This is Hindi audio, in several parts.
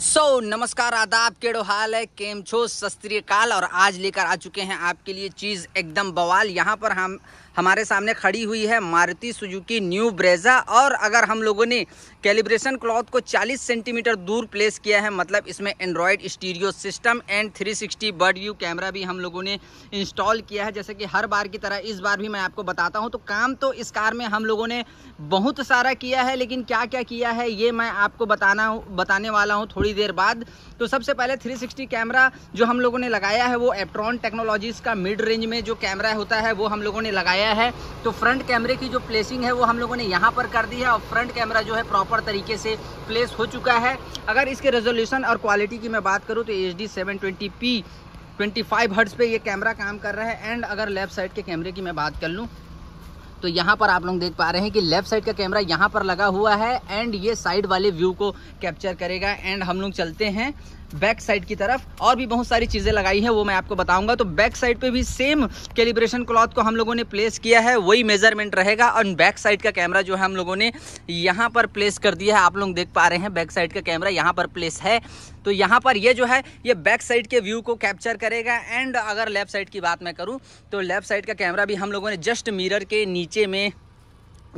सो so, नमस्कार आदाब केड़ो हाल है केम छो सस्त्रीकाल और आज लेकर आ चुके हैं आपके लिए चीज़ एकदम बवाल यहाँ पर हम हमारे सामने खड़ी हुई है मारुति सुजुकी न्यू ब्रेजा और अगर हम लोगों ने कैलिब्रेशन क्लॉथ को 40 सेंटीमीटर दूर प्लेस किया है मतलब इसमें Android stereo system and 360 sixty bird view camera भी हम लोगों ने इंस्टॉल किया है जैसे कि हर बार की तरह इस बार भी मैं आपको बताता हूँ तो काम तो इस कार में हम लोगों ने बहुत सारा किया है लेकिन क्या क्या किया है ये मैं आपको बताना बताने वाला हूँ थोड़ी देर बाद तो सबसे पहले थ्री कैमरा जो हम लोगों ने लगाया है वो एप्ट्रॉन टेक्नोलॉजीज़ का मिड रेंज में जो कैमरा होता है वो हम लोगों ने लगाया लगाया है तो फ्रंट कैमरे की जो प्लेसिंग है वो हम लोगों ने यहाँ पर कर दी है और फ्रंट कैमरा जो है प्रॉपर तरीके से प्लेस हो चुका है अगर इसके रेजोल्यूशन और क्वालिटी की मैं बात करूँ तो H D seven twenty P twenty five hertz पे ये कैमरा काम कर रहा है एंड अगर लेफ्ट साइड के कैमरे की मैं बात कर लूँ तो यहाँ पर आप लोग देख पा रहे हैं कि लेफ्ट साइड का कैमरा यहाँ पर लगा हुआ है एंड ये साइड वाले व्यू को कैप्चर करेगा एंड हम लोग चलते हैं बैक साइड की तरफ और भी बहुत सारी चीज़ें लगाई हैं वो मैं आपको बताऊंगा तो बैक साइड पे भी सेम कैलिब्रेशन क्लॉथ को हम लोगों ने प्लेस किया है वही मेजरमेंट रहेगा और बैक साइड का कैमरा जो है हम लोगों ने यहाँ पर प्लेस कर दिया है आप लोग देख पा रहे हैं बैक साइड का कैमरा यहाँ पर प्लेस है तो यहाँ पर ये जो है ये बैक साइड के व्यू को कैप्चर करेगा एंड अगर लेफ्ट साइड की बात मैं करूँ तो लेफ्ट साइड का कैमरा भी हम लोगों ने जस्ट मिरर के नीचे में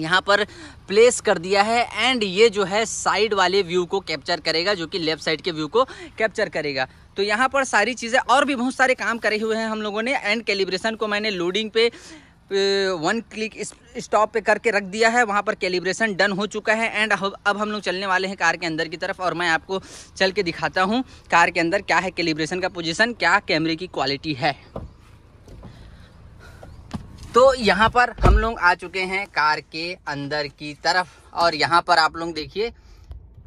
यहाँ पर प्लेस कर दिया है एंड ये जो है साइड वाले व्यू को कैप्चर करेगा जो कि लेफ्ट साइड के व्यू को कैप्चर करेगा तो यहाँ पर सारी चीज़ें और भी बहुत सारे काम करे हुए हैं हम लोगों ने एंड कैलिब्रेशन को मैंने लोडिंग पे वन क्लिक स्टॉप पे करके रख दिया है वहाँ पर कैलिब्रेशन डन हो चुका है एंड अब हम लोग चलने वाले हैं कार के अंदर की तरफ और मैं आपको चल के दिखाता हूँ कार के अंदर क्या है कैलिब्रेशन का पोजिशन क्या कैमरे की क्वालिटी है तो यहाँ पर हम लोग आ चुके हैं कार के अंदर की तरफ और यहाँ पर आप लोग देखिए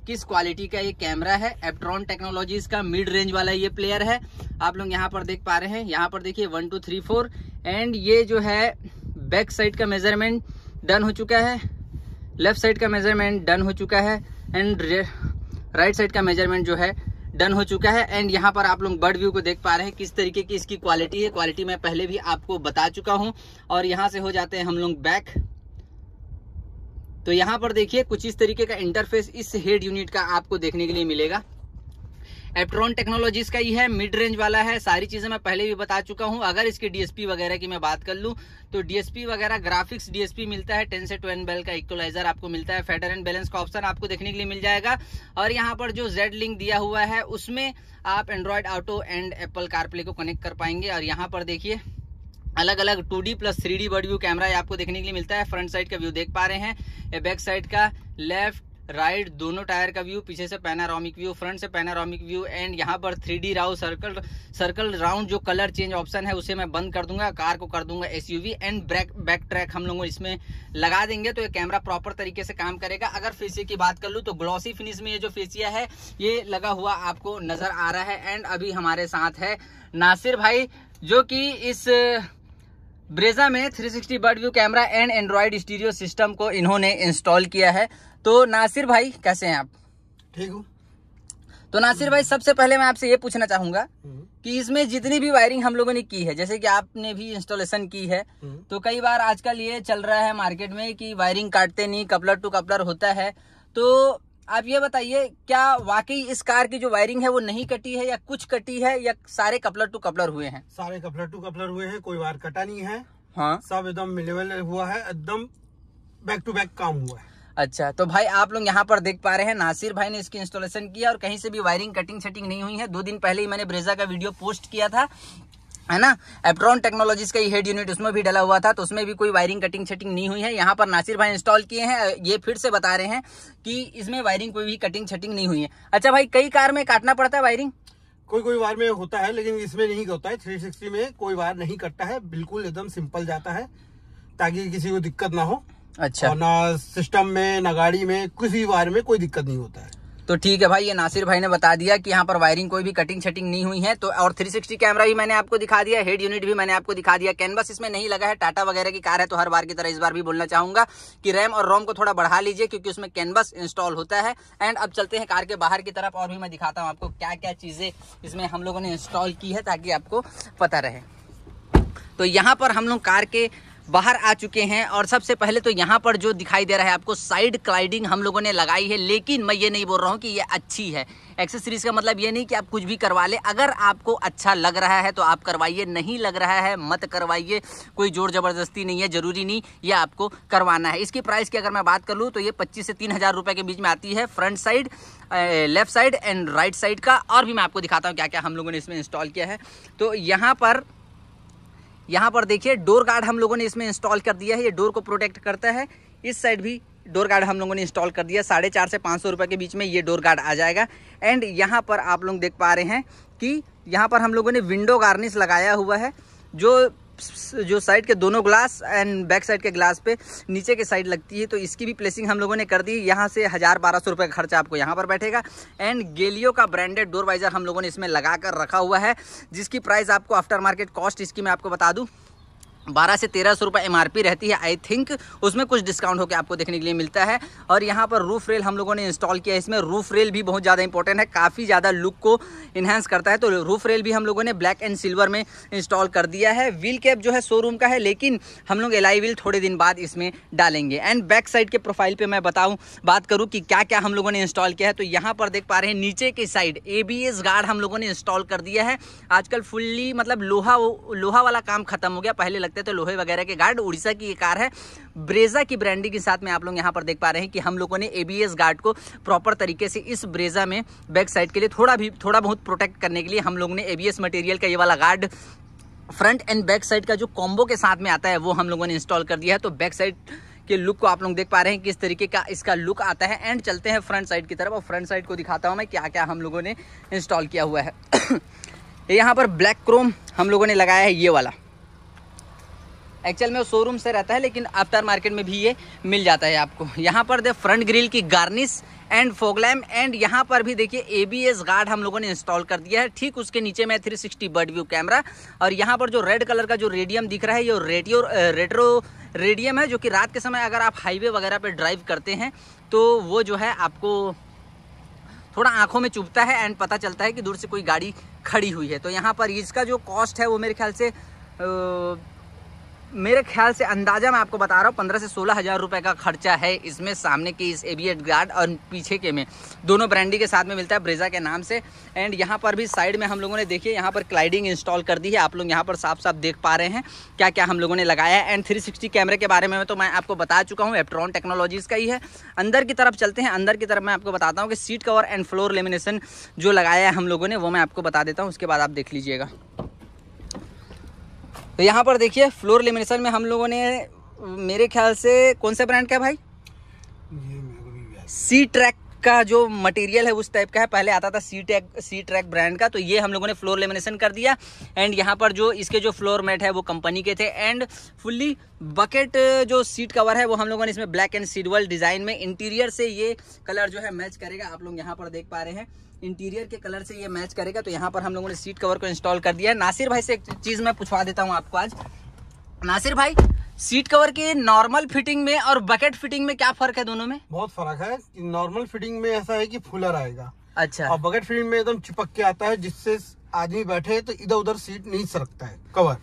किस क्वालिटी का ये कैमरा है एप्ट्रॉन टेक्नोलॉजीज का मिड रेंज वाला ये प्लेयर है आप लोग यहाँ पर देख पा रहे हैं यहाँ पर देखिए one two three four and ये जो है बैक साइड का मेजरमेंट डन हो चुका है लेफ्ट साइड का मेजरमेंट डन हो चुका है एंड राइट साइड का मेजरमेंट जो है डन हो चुका है एंड यहाँ पर आप लोग बर्ड व्यू को देख पा रहे हैं किस तरीके की इसकी क्वालिटी है क्वालिटी मैं पहले भी आपको बता चुका हूँ और यहाँ से हो जाते हैं हम लोग बैक तो यहाँ पर देखिए कुछ इस तरीके का इंटरफेस इस हेड यूनिट का आपको देखने के लिए मिलेगा एप्ट्रॉन टेक्नोलॉजीज का ही है मिड रेंज वाला है सारी चीजें मैं पहले भी बता चुका हूं अगर इसके डीएसपी वगैरह की मैं बात कर लूँ तो डीएसपी वगैरह ग्राफिक्स डीएसपी मिलता है टेन से ट्वेल्व बेल का इक्वलाइजर आपको मिलता है फेडर एंड बैलेंस का ऑप्शन आपको देखने के लिए मिल जाएगा और यहाँ पर जो जेड लिंक दिया हुआ है उसमें आप Android auto and Apple CarPlay को कनेक्ट कर पाएंगे और यहाँ पर देखिए अलग अलग 2D plus 3D bird view camera आपको देखने के लिए मिलता है फ्रंट साइड का व्यू देख पा रहे हैं बैक साइड का लेफ्ट राइट दोनों टायर का व्यू पीछे से पैनारोमिक व्यू फ्रंट से पैनारोमिक व्यू एंड यहाँ पर थ्री डी राउ सर्कल सर्कल राउंड जो कलर चेंज ऑप्शन है उसे मैं बंद कर दूंगा कार को कर दूंगा एस एंड ब्रैक बैक ट्रैक हम लोग इसमें लगा देंगे तो ये कैमरा प्रॉपर तरीके से काम करेगा अगर फेसिया की बात कर लूँ तो ग्लॉसी फिनिश में ये जो फेसिया है ये लगा हुआ आपको नजर आ रहा है एंड अभी हमारे साथ है नासिर भाई जो कि इस ब्रेजा में 360 bird view camera and Android stereo system को इन्होंने इंस्टॉल किया है तो नासिर भाई कैसे हैं आप ठीक हूँ तो नासिर भाई सबसे पहले मैं आपसे ये पूछना चाहूंगा हम्म। कि इसमें जितनी भी वायरिंग हम लोगों ने की है जैसे कि आपने भी इंस्टॉलेशन की है हम्म। तो कई बार आजकल ये चल रहा है मार्केट में कि वायरिंग काटते नहीं कपलर टू कपलर होता है तो आप ये बताइए क्या वाकई इस कार की जो वायरिंग है वो नहीं कटी है या कुछ कटी है या सारे कपलर टू कपलर हुए हैं सारे कपलर टू कपलर हुए हैं कोई वायर कटा नहीं है हाँ सब एकदम मिलेबल हुआ है एकदम बैक टू बैक काम हुआ है अच्छा तो भाई आप लोग यहाँ पर देख पा रहे हैं नासिर भाई ने इसकी इंस्टॉलेशन किया और कहीं से भी वायरिंग कटिंग शटिंग नहीं हुई है दो दिन पहले ही मैंने ब्रेजा का वीडियो पोस्ट किया था है ना एप्ट्रॉन टेक्नोलॉजीज का ही हेड यूनिट उसमें भी डला हुआ था तो उसमें भी कोई वायरिंग कटिंग शटिंग नहीं हुई है यहाँ पर नासिर भाई इंस्टॉल किए हैं ये फिर से बता रहे हैं कि इसमें वायरिंग कोई भी कटिंग शटिंग नहीं हुई है अच्छा भाई कई कार में काटना पड़ता है वायरिंग कोई कोई वायर में होता है लेकिन इसमें नहीं होता है थ्री में कोई वायर नहीं कटता है बिल्कुल एकदम सिंपल जाता है ताकि किसी को दिक्कत ना हो अच्छा और ना सिस्टम में ना गाड़ी में कुछ भी वायर में कोई दिक्कत नहीं होता है तो ठीक है भाई ये नासिर भाई ने बता दिया कि यहाँ पर वायरिंग कोई भी कटिंग छटिंग नहीं हुई है तो और 360 कैमरा भी मैंने आपको दिखा दिया हेड यूनिट भी मैंने आपको दिखा दिया कैनवस इसमें नहीं लगा है टाटा वगैरह की कार है तो हर बार की तरह इस बार भी बोलना चाहूंगा कि रैम और रोम को थोड़ा बढ़ा लीजिए क्योंकि उसमें कैनवस इंस्टॉल होता है एंड अब चलते हैं कार के बाहर की तरफ और भी मैं दिखाता हूँ आपको क्या क्या चीज़ें इसमें हम लोगों ने इंस्टॉल की है ताकि आपको पता रहे तो यहाँ पर हम लोग कार के बाहर आ चुके हैं और सबसे पहले तो यहाँ पर जो दिखाई दे रहा है आपको साइड क्लाइडिंग हम लोगों ने लगाई है लेकिन मैं ये नहीं बोल रहा हूँ कि ये अच्छी है एक्सेसरीज का मतलब ये नहीं कि आप कुछ भी करवा लें अगर आपको अच्छा लग रहा है तो आप करवाइए नहीं लग रहा है मत करवाइए कोई ज़ोर ज़बरदस्ती नहीं है ज़रूरी नहीं ये आपको करवाना है इसकी प्राइस की अगर मैं बात कर लूँ तो ये पच्चीस से तीन हज़ार रुपये के बीच में आती है front side left side and right side का और भी मैं आपको दिखाता हूँ क्या क्या हम लोगों ने इसमें इंस्टॉल किया है तो यहाँ पर यहाँ पर देखिए डोर गार्ड हम लोगों ने इसमें इंस्टॉल कर दिया है ये डोर को प्रोटेक्ट करता है इस साइड भी डोर गार्ड हम लोगों ने इंस्टॉल कर दिया साढ़े चार से पाँच सौ रुपये के बीच में ये डोर गार्ड आ जाएगा एंड यहाँ पर आप लोग देख पा रहे हैं कि यहाँ पर हम लोगों ने विंडो गार्निश लगाया हुआ है जो जो साइड के दोनों ग्लास एंड बैक साइड के ग्लास पे नीचे के साइड लगती है तो इसकी भी प्लेसिंग हम लोगों ने कर दी यहाँ से हज़ार बारह सौ रुपये का खर्चा आपको यहाँ पर बैठेगा एंड गेलियो का ब्रांडेड डोर वाइजर हम लोगों ने इसमें लगा कर रखा हुआ है जिसकी प्राइस आपको आफ्टर मार्केट कॉस्ट इसकी मैं आपको बता दूँ बारह से तेरह सौ रुपये एम रहती है आई थिंक उसमें कुछ डिस्काउंट होकर आपको देखने के लिए मिलता है और यहाँ पर रूफ रेल हम लोगों ने इंस्टॉल किया है इसमें रूफ रेल भी बहुत ज़्यादा इंपॉर्टेंट है काफ़ी ज़्यादा लुक को इन्हेंस करता है तो रूफ रेल भी हम लोगों ने ब्लैक एंड सिल्वर में इंस्टॉल कर दिया है व्हील कैप जो है शोरूम का है लेकिन हम लोग एलाई व्हील थोड़े दिन बाद इसमें डालेंगे एंड बैक साइड के प्रोफाइल पर मैं बताऊँ बात करूँ कि क्या क्या हम लोगों ने इंस्टॉल किया है तो यहाँ पर देख पा रहे हैं नीचे की साइड ए गार्ड हम लोगों ने इंस्टॉल कर दिया है आजकल फुल्ली मतलब लोहा लोहा वाला काम खत्म हो गया पहले सकते हैं तो लोहे वगैरह के गार्ड उड़ीसा की कार है ब्रेजा की ब्रांडिंग के साथ में आप लोग यहाँ पर देख पा रहे हैं कि हम लोगों ने ए गार्ड को प्रॉपर तरीके से इस ब्रेजा में बैक साइड के लिए थोड़ा भी थोड़ा बहुत प्रोटेक्ट करने के लिए हम लोगों ने ए मटेरियल का ये वाला guard front and back side का जो कॉम्बो के साथ में आता है वो हम लोगों ने इंस्टॉल कर दिया है तो बैक साइड के लुक को आप लोग देख पा रहे हैं किस तरीके का इसका लुक आता है एंड चलते हैं फ्रंट साइड की तरफ और फ्रंट साइड को दिखाता हूं मैं क्या क्या हम लोगों ने इंस्टॉल किया हुआ है यहां पर ब्लैक क्रोम हम लोगों ने लगाया है ये वाला एक्चुअल में वो शोरूम से रहता है लेकिन अवतार मार्केट में भी ये मिल जाता है आपको यहाँ पर दे फ्रंट ग्रिल की गार्निश एंड फोगलैम एंड यहाँ पर भी देखिए ए बी एस गार्ड हम लोगों ने इंस्टॉल कर दिया है ठीक उसके नीचे में three sixty bird view camera और यहाँ पर जो रेड कलर का जो रेडियम दिख रहा है ये रेडियो रेट्रो रेडियम है जो कि रात के समय अगर आप हाईवे वगैरह पर ड्राइव करते हैं तो वो जो है आपको थोड़ा आंखों में चुभता है एंड पता चलता है कि दूर से कोई गाड़ी खड़ी हुई है तो यहाँ पर इसका जो कॉस्ट है वो मेरे ख्याल से मेरे ख्याल से अंदाजा मैं आपको बता रहा हूँ पंद्रह से सोलह हज़ार रुपये का खर्चा है इसमें सामने के इस एबियट गार्ड और पीछे के में दोनों ब्रांडी के साथ में मिलता है ब्रेजा के नाम से एंड यहाँ पर भी साइड में हम लोगों ने देखिए यहाँ पर क्लाइडिंग इंस्टॉल कर दी है आप लोग यहाँ पर साफ साफ देख पा रहे हैं क्या क्या हम लोगों ने लगाया है एंड थ्री कैमरे के बारे में तो मैं आपको बता चुका हूँ एप्ट्रॉन टेक्नोलॉजीज़ का ही है अंदर की तरफ चलते हैं अंदर की तरफ मैं आपको बताता हूँ कि seat cover and floor lamination जो लगाया है हम लोगों ने वो मैं आपको बता देता हूँ उसके बाद आप देख लीजिएगा तो यहाँ पर देखिए फ्लोर लेमिनेशन में हम लोगों ने मेरे ख्याल से कौन सा ब्रांड का भाई सी ट्रैक का जो मटेरियल है उस टाइप का है पहले आता था C tag C track brand का तो ये हम लोगों ने फ्लोर लेमिनेशन कर दिया एंड यहाँ पर जो इसके जो फ्लोर मैट है वो कंपनी के थे एंड फुल्ली बकेट जो सीट कवर है वो हम लोगों ने इसमें ब्लैक एंड सीडवल डिज़ाइन में इंटीरियर से ये कलर जो है मैच करेगा आप लोग यहाँ पर देख पा रहे हैं इंटीरियर के कलर से ये मैच करेगा तो यहाँ पर हम लोगों ने सीट कवर को इंस्टॉल कर दिया है नासिर भाई से एक चीज़ मैं पूछवा देता हूँ आपको आज नासिर भाई सीट कवर के नॉर्मल फिटिंग में और बकेट फिटिंग में क्या फर्क है दोनों में बहुत फर्क है नॉर्मल फिटिंग में ऐसा है कि फूलर आएगा अच्छा और बकेट फिटिंग में एकदम चिपक के आता है जिससे आदमी बैठे तो इधर उधर सीट नहीं सरकता है कवर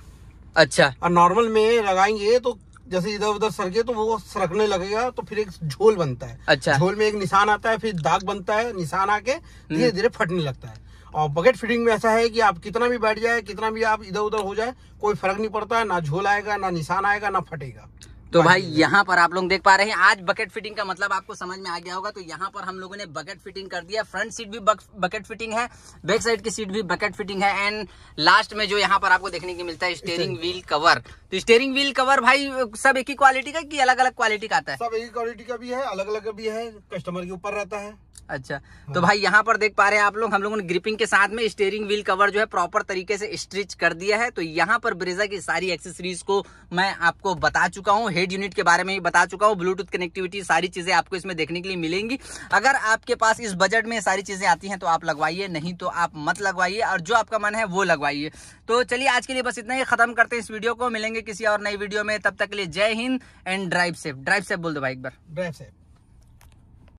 अच्छा और नॉर्मल में लगाएंगे तो जैसे इधर उधर सरके तो वो सरकने लगेगा तो फिर एक झोल बनता है अच्छा झोल में एक निशान आता है फिर दाग बनता है निशान आके हम्म। धीरे धीरे फटने लगता है और बकेट फिटिंग में ऐसा है कि आप कितना भी बैठ जाए कितना भी आप इधर उधर हो जाए कोई फर्क नहीं पड़ता है ना झोल आएगा ना निशान आएगा ना फटेगा तो भाई यहाँ पर आप लोग देख पा रहे हैं आज बकेट फिटिंग का मतलब आपको समझ में आ गया होगा तो यहाँ पर हम लोगों ने बकेट फिटिंग कर दिया फ्रंट सीट भी बकेट फिटिंग है बैक साइड की सीट भी बकेट फिटिंग है एंड लास्ट में जो यहाँ पर आपको देखने को मिलता है स्टेयरिंग व्हील कवर तो स्टेयरिंग व्हील कवर भाई सब एक ही क्वालिटी का की अलग अलग क्वालिटी का आता है सब एक ही क्वालिटी का भी है अलग अलग भी है कस्टमर के ऊपर रहता है अच्छा तो हाँ। भाई यहाँ पर देख पा रहे हैं आप लोग हम लोगों ने ग्रिपिंग के साथ में स्टेयरिंग व्हील कवर जो है प्रॉपर तरीके से स्ट्रिच कर दिया है तो यहाँ पर ब्रेजा की सारी एक्सेसरीज को मैं आपको बता चुका हूँ हेड यूनिट के बारे में ही बता चुका हूँ ब्लूटूथ कनेक्टिविटी सारी चीजें आपको इसमें देखने के लिए मिलेंगी अगर आपके पास इस बजट में सारी चीजें आती हैं तो आप लगवाइए नहीं तो आप मत लगवाइए और जो आपका मन है वो लगवाइए तो चलिए आज के लिए बस इतना ही खत्म करते हैं इस वीडियो को मिलेंगे किसी और नई वीडियो में तब तक के लिए जय हिंद and drive safe drive safe बोल दो भाई एक बार ड्राइव सेफ